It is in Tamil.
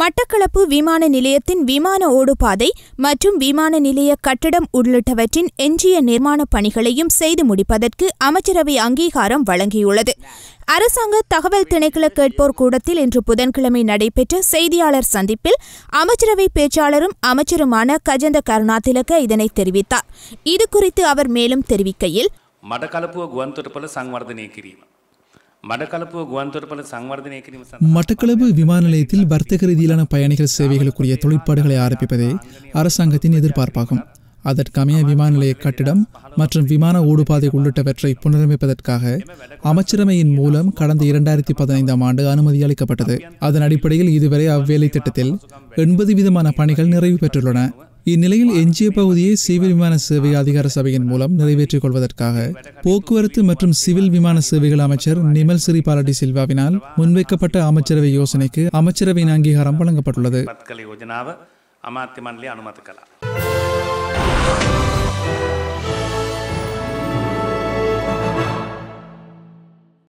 மட்டக்களப்பு விமான நிலையத்தின் விமான ஓடுபாதை மற்றும் விமான நிலைய கட்டடம் உள்ளிட்டவற்றின் எஞ்சிய நிர்மாணப் பணிகளையும் செய்து முடிப்பதற்கு அமைச்சரவை அங்கீகாரம் வழங்கியுள்ளது அரசாங்க தகவல் திணைக்கள கேட்போர் கூடத்தில் இன்று புதன்கிழமை நடைபெற்ற செய்தியாளர் சந்திப்பில் அமைச்சரவை பேச்சாளரும் அமைச்சருமான கஜந்த கருணாதிலக இதனை தெரிவித்தார் இதுகுறித்து அவர் மேலும் தெரிவிக்கையில் மடக்கலப்பு மட்டக்களப்பு விமான நிலையத்தில் வர்த்தக ரீதியிலான பயணிகள் சேவைகளுக்குரிய தொழிற்பாடுகளை ஆரம்பிப்பதே அரசாங்கத்தின் எதிர்பார்ப்பாகும் அதற்கமைய விமான நிலைய கட்டிடம் மற்றும் விமான ஓடுபாதை உள்ளிட்டவற்றை புனரமைப்பதற்காக அமைச்சரவையின் மூலம் கடந்த இரண்டாயிரத்தி பதினைந்தாம் ஆண்டு அனுமதி அளிக்கப்பட்டது அதன் அடிப்படையில் இதுவரை அவ்வேலை திட்டத்தில் எண்பது விதமான பணிகள் நிறைவு பெற்றுள்ளன இந்நிலையில் எஞ்சிய பகுதியை சிவில் விமான சேவை அதிகார சபையின் மூலம் நிறைவேற்றிக் கொள்வதற்காக போக்குவரத்து மற்றும் சிவில் விமான சேவைகள் அமைச்சர் நிமல் சிறிபாலடி சில்வாவினால் முன்வைக்கப்பட்ட அமைச்சரவை யோசனைக்கு அமைச்சரவையின் அங்கீகாரம் வழங்கப்பட்டுள்ளது அனுமதிக்கலாம்